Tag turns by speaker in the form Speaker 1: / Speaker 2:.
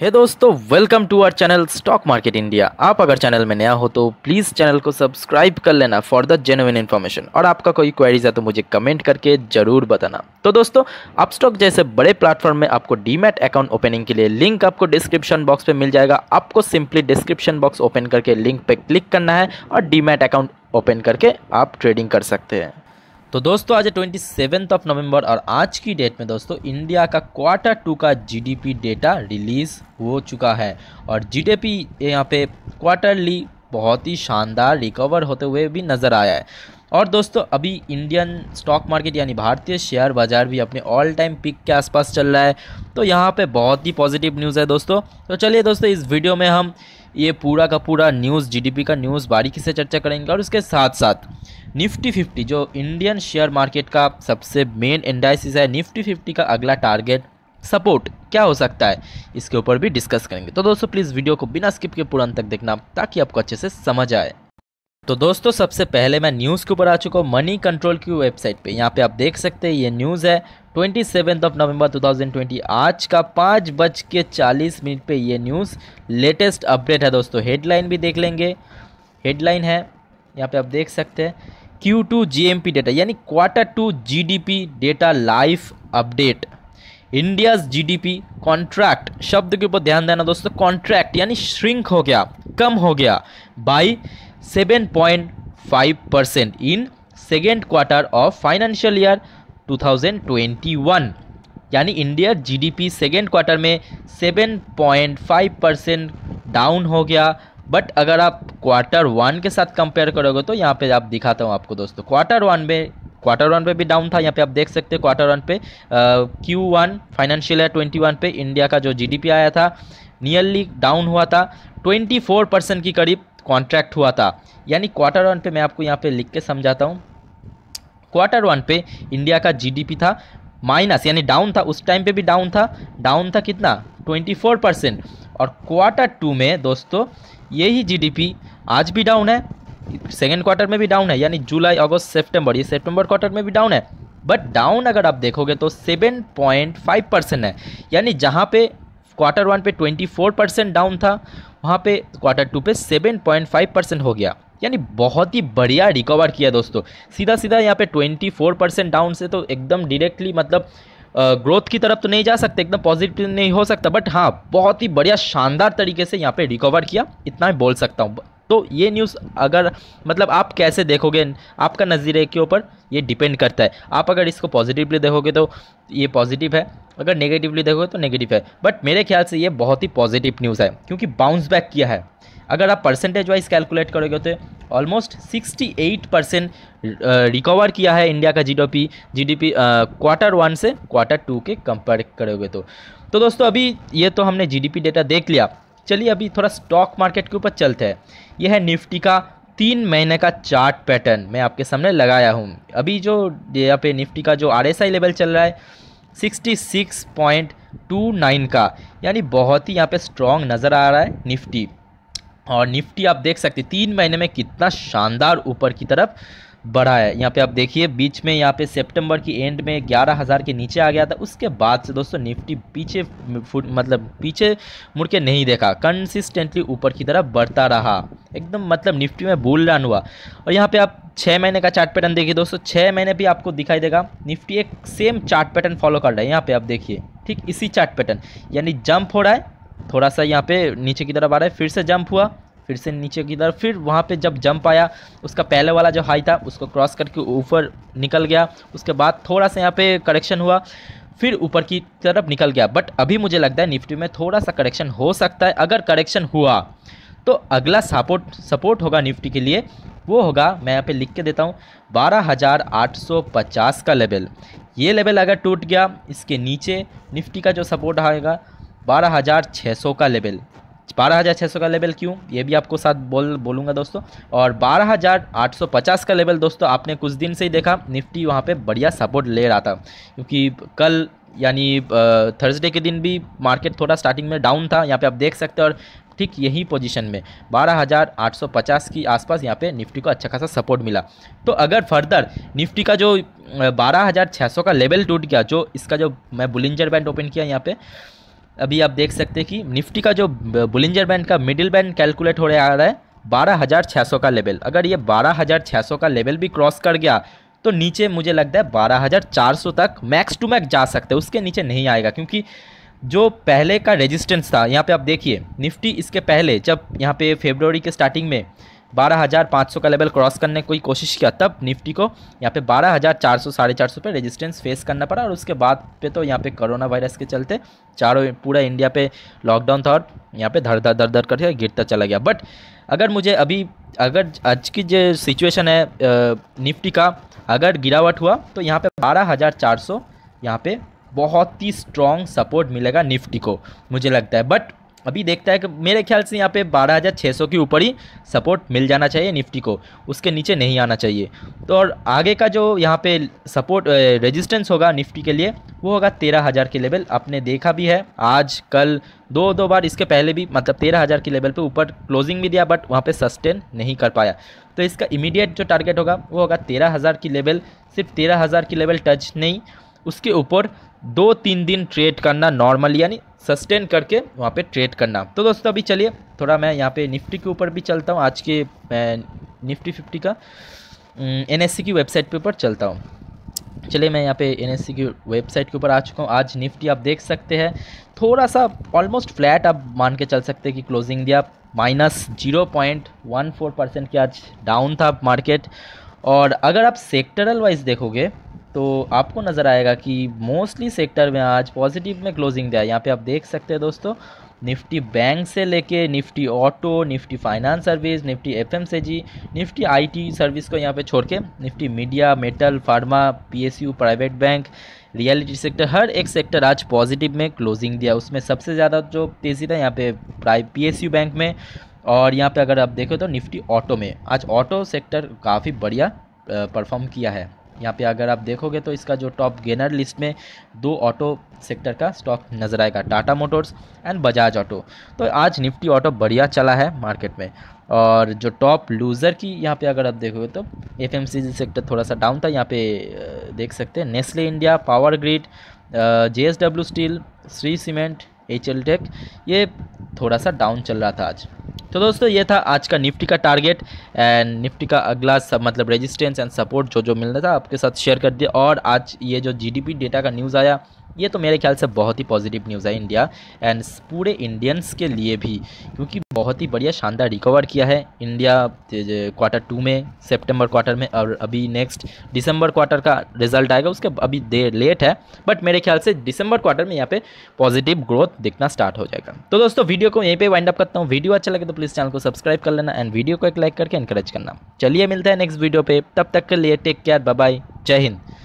Speaker 1: हे hey दोस्तों welcome to our channel stock market India आप अगर चैनल में नया हो तो प्लीज़ चैनल को सब्सक्राइब कर लेना फॉर द जेनुइन इन्फॉर्मेशन और आपका कोई क्वेरीज है तो मुझे कमेंट करके ज़रूर बताना तो दोस्तों आप स्टॉक जैसे बड़े प्लेटफॉर्म में आपको डीमेट अकाउंट ओपनिंग के लिए लिंक आपको डिस्क्रिप्शन बॉक्स पर मिल जाएगा आपको सिंपली डिस्क्रिप्शन बॉक्स ओपन करके लिंक पर क्लिक करना है और डीमेट अकाउंट ओपन करके आप ट्रेडिंग कर सकते हैं तो दोस्तों आज ट्वेंटी सेवेंथ ऑफ नवंबर और आज की डेट में दोस्तों इंडिया का क्वार्टर टू का जीडीपी डेटा रिलीज़ हो चुका है और जीडीपी यहाँ पे क्वार्टरली बहुत ही शानदार रिकवर होते हुए भी नज़र आया है और दोस्तों अभी इंडियन स्टॉक मार्केट यानी भारतीय शेयर बाज़ार भी अपने ऑल टाइम पिक के आसपास चल रहा है तो यहाँ पे बहुत ही पॉजिटिव न्यूज़ है दोस्तों तो चलिए दोस्तों इस वीडियो में हम ये पूरा का पूरा न्यूज़ जीडीपी का न्यूज़ बारीकी से चर्चा करेंगे और उसके साथ साथ निफ्टी फिफ्टी जो इंडियन शेयर मार्केट का सबसे मेन इंडाइसिस है निफ्टी फिफ्टी का अगला टारगेट सपोर्ट क्या हो सकता है इसके ऊपर भी डिस्कस करेंगे तो दोस्तों प्लीज़ वीडियो को बिना स्किप के पूरा तक देखना ताकि आपको अच्छे से समझ आए तो दोस्तों सबसे पहले मैं न्यूज़ के ऊपर आ चुका हूँ मनी कंट्रोल की वेबसाइट पे यहाँ पे आप देख सकते हैं ये न्यूज़ है ट्वेंटी सेवन ऑफ नवंबर 2020 आज का पाँच बज के चालीस मिनट पे ये न्यूज़ लेटेस्ट अपडेट है दोस्तों हेडलाइन भी देख लेंगे हेडलाइन है यहाँ पे आप देख सकते हैं Q two G M P data यानी quarter two G D P data live update India G D P contract शब्द के ऊपर ध्यान देना दोस्तों कॉन्ट्रैक्ट यानी श्रिंक हो गया कम हो गया by seven point five percent in second quarter of financial year two thousand twenty one यानी India G D P second quarter में seven point five percent down हो गया बट अगर आप क्वार्टर वन के साथ कंपेयर करोगे तो यहाँ पे आप दिखाता हूँ आपको दोस्तों क्वार्टर वन में क्वार्टर वन पे भी डाउन था यहाँ पे आप देख सकते हैं क्वार्टर वन पे क्यू वन फाइनेंशियल है ट्वेंटी वन पे इंडिया का जो जीडीपी आया था नियरली डाउन हुआ था ट्वेंटी फोर परसेंट की करीब कॉन्ट्रैक्ट हुआ था यानी क्वार्टर वन पे मैं आपको यहाँ पे लिख के समझाता हूँ क्वार्टर वन पे इंडिया का जी था माइनस यानी डाउन था उस टाइम पर भी डाउन था डाउन था कितना ट्वेंटी परसेंट और क्वार्टर टू में दोस्तों यही जीडीपी आज भी डाउन है सेकेंड क्वार्टर में भी डाउन है यानी जुलाई अगस्त सेप्टेम्बर ये सेप्टेम्बर क्वार्टर में भी डाउन है बट डाउन अगर आप देखोगे तो फाइव परसेंट है यानी जहाँ पे क्वार्टर वन पे 24 परसेंट डाउन था वहाँ पे क्वार्टर टू पे 7.5 परसेंट हो गया यानी बहुत ही बढ़िया रिकवर किया दोस्तों सीधा सीधा यहाँ पे 24 परसेंट डाउन से तो एकदम डायरेक्टली मतलब ग्रोथ की तरफ तो नहीं जा सकते एकदम पॉजिटिव नहीं हो सकता बट हाँ बहुत ही बढ़िया शानदार तरीके से यहाँ पे रिकवर किया इतना ही बोल सकता हूँ तो ये न्यूज़ अगर मतलब आप कैसे देखोगे आपका नज़रिए के ऊपर ये डिपेंड करता है आप अगर इसको पॉजिटिवली देखोगे तो ये पॉजिटिव है अगर नेगेटिवली देखोगे तो नेगेटिव है बट मेरे ख्याल से ये बहुत ही पॉजिटिव न्यूज़ है क्योंकि बाउंस बैक किया है अगर आप परसेंटेज वाइज कैलकुलेट करोगे तो ऑलमोस्ट 68 परसेंट रिकवर किया है इंडिया का जीडीपी जीडीपी क्वार्टर वन से क्वार्टर टू के कंपेयर करोगे तो तो दोस्तों अभी ये तो हमने जीडीपी डेटा देख लिया चलिए अभी थोड़ा स्टॉक मार्केट के ऊपर चलते हैं यह है निफ्टी का तीन महीने का चार्ट पैटर्न मैं आपके सामने लगाया हूँ अभी जो यहाँ पे निफ्टी का जो आर लेवल चल रहा है नाइन का यानी बहुत ही यहाँ पे स्ट्रॉन्ग नज़र आ रहा है निफ्टी और निफ्टी आप देख सकते तीन महीने में कितना शानदार ऊपर की तरफ बढ़ा है यहाँ पे आप देखिए बीच में यहाँ पे सितंबर की एंड में ग्यारह हज़ार के नीचे आ गया था उसके बाद से दोस्तों निफ्टी पीछे फुट मतलब पीछे मुड़ के नहीं देखा कंसिस्टेंटली ऊपर की तरफ बढ़ता रहा एकदम मतलब निफ्टी में बुल रन हुआ और यहाँ पे आप छः महीने का चार्ट पैटर्न देखिए दोस्तों छः महीने भी आपको दिखाई देगा निफ्टी एक सेम चार्ट पैटर्न फॉलो कर रहा है यहाँ पे आप देखिए ठीक इसी चार्ट पैटर्न यानी जंप हो रहा है थोड़ा सा यहाँ पे नीचे की तरफ आ रहा है फिर से जंप हुआ फिर से नीचे की तरफ फिर वहाँ पे जब जंप आया उसका पहले वाला जो हाई था उसको क्रॉस करके ऊपर निकल गया उसके बाद थोड़ा सा यहाँ पे करेक्शन हुआ फिर ऊपर की तरफ निकल गया बट अभी मुझे लगता है निफ्टी में थोड़ा सा करेक्शन हो सकता है अगर करेक्शन हुआ तो अगला सपोर्ट सपोर्ट होगा निफ्टी के लिए वो होगा मैं यहाँ पे लिख के देता हूँ 12,850 का लेवल ये लेवल अगर टूट गया इसके नीचे निफ्टी का जो सपोर्ट आएगा बारह हज़ार छः सौ का लेवल बारह हज़ार छः सौ का लेवल क्यों ये भी आपको साथ बोल बोलूँगा दोस्तों और बारह हज़ार आठ सौ पचास का लेवल दोस्तों आपने कुछ दिन से ही देखा निफ्टी वहाँ पे बढ़िया सपोर्ट ले रहा था क्योंकि कल यानी थर्सडे के दिन भी मार्केट थोड़ा स्टार्टिंग में डाउन था यहाँ पर आप देख सकते और ठीक यही पोजीशन में 12,850 की आसपास यहाँ पे निफ्टी को अच्छा खासा सपोर्ट मिला तो अगर फर्दर निफ्टी का जो 12,600 का लेवल टूट गया जो इसका जो मैं बुलिंजर बैंड ओपन किया यहाँ पे अभी आप देख सकते हैं कि निफ्टी का जो बुलिंजर बैंड का मिडिल बैंड कैलकुलेट हो रहा आ रहा है बारह हज़ार छः सौ का लेवल अगर ये बारह हज़ार छः सौ का लेवल भी क्रॉस कर गया तो नीचे मुझे लगता है बारह हज़ार चार सौ तक मैक्स टू मैक्स जा सकते हैं उसके नीचे नहीं आएगा क्योंकि जो पहले का रेजिस्टेंस था यहाँ पे आप देखिए निफ्टी इसके पहले जब यहाँ पे फेब्रवरी के स्टार्टिंग में बारह हज़ार पाँच सौ का लेवल क्रॉस करने की कोशिश किया तब निफ्टी को यहाँ पे बारह हज़ार चार सौ साढ़े चार सौ पे रेजिस्टेंस फेस करना पड़ा और उसके बाद पे तो यहाँ पे कोरोना वायरस के चलते चारों पूरा इंडिया पे लॉकडाउन था और यहाँ पे धर धर धर धर करके गिरता चला गया बट अगर मुझे अभी अगर आज की जो सिचुएशन है निफ्टी का अगर गिरावट हुआ तो यहाँ पर बारह हज़ार चार सौ यहाँ पर बहुत ही स्ट्रॉन्ग सपोर्ट मिलेगा निफ्टी को मुझे लगता है बट अभी देखता है कि मेरे ख्याल से यहाँ पे 12,600 के ऊपर ही सपोर्ट मिल जाना चाहिए निफ्टी को उसके नीचे नहीं आना चाहिए तो और आगे का जो यहाँ पे सपोर्ट रेजिस्टेंस होगा निफ्टी के लिए वो होगा तेरह हज़ार के लेवल आपने देखा भी है आज कल दो दो बार इसके पहले भी मतलब तेरह हज़ार के लेवल पर ऊपर क्लोजिंग भी दिया बट वहाँ पर सस्टेन नहीं कर पाया तो इसका इमीडिएट जो टारगेट होगा वो होगा तेरह हज़ार की लेवल सिर्फ तेरह हज़ार की लेवल टच नहीं उसके ऊपर दो तीन दिन ट्रेड करना नॉर्मल यानी सस्टेन करके वहाँ पे ट्रेड करना तो दोस्तों अभी चलिए थोड़ा मैं यहाँ पे निफ्टी के ऊपर भी चलता हूँ आज के निफ्टी फिफ्टी का एन e की वेबसाइट के ऊपर चलता हूँ चलिए मैं यहाँ पे एन e की वेबसाइट के ऊपर आ चुका हूँ आज निफ्टी आप देख सकते हैं थोड़ा सा ऑलमोस्ट फ्लैट आप मान के चल सकते हैं कि क्लोजिंग दिया minus zero point one four percent की आज डाउन था मार्केट और अगर आप सेक्टरल वाइज देखोगे तो आपको नज़र आएगा कि मोस्टली सेक्टर में आज पॉजिटिव में क्लोजिंग दिया है यहाँ पे आप देख सकते हैं दोस्तों निफ्टी बैंक से लेके Nifty auto Nifty finance service Nifty F M C G Nifty IT service को यहाँ पे छोड़ के Nifty media metal pharma PSU private bank realty sector हर एक सेक्टर आज पॉजिटिव में क्लोजिंग दिया उसमें सबसे ज़्यादा जो तेज़ी था यहाँ पे प्राइ पी बैंक में और यहाँ पे अगर आप देखो तो निफ्टी ऑटो में आज ऑटो सेक्टर काफ़ी बढ़िया परफॉर्म किया है यहाँ पे अगर आप देखोगे तो इसका जो टॉप गेनर लिस्ट में दो ऑटो सेक्टर का स्टॉक नज़र आएगा Tata motors and Bajaj auto तो आज निफ्टी ऑटो बढ़िया चला है मार्केट में और जो टॉप लूज़र की यहाँ पे अगर आप देखोगे तो एफ सेक्टर थोड़ा सा डाउन था यहाँ पे देख सकते हैं Nestle India power grid J steel Shree cement H tech ये थोड़ा सा डाउन चल रहा था आज तो दोस्तों ये था आज का निफ्टी का टारगेट एंड निफ्टी का अगला सब मतलब रेजिस्टेंस एंड सपोर्ट जो जो मिलना था आपके साथ शेयर कर दिया और आज ये जो जीडीपी डेटा का न्यूज़ आया ये तो मेरे ख्याल से बहुत ही पॉजिटिव न्यूज़ है इंडिया एंड पूरे इंडियंस के लिए भी क्योंकि बहुत ही बढ़िया शानदार रिकवर किया है इंडिया क्वार्टर टू में सेप्टेम्बर क्वार्टर में और अभी नेक्स्ट दिसंबर क्वार्टर का रिजल्ट आएगा उसके अभी देर लेट है बट मेरे ख्याल से दिसंबर क्वार्टर में यहाँ पे पॉजिटिव ग्रोथ दिखना स्टार्ट हो जाएगा तो दोस्तों वीडियो को यहीं पे वाइंड अप करता हूँ वीडियो अच्छा लगे तो प्लीज़ चैनल को सब्सक्राइब कर लेना एंड वीडियो को एक लाइक करके इनकरेज करना चलिए मिलता है नेक्स्ट वीडियो पर तब तक के लिए टेक केयर बाय जय हिंद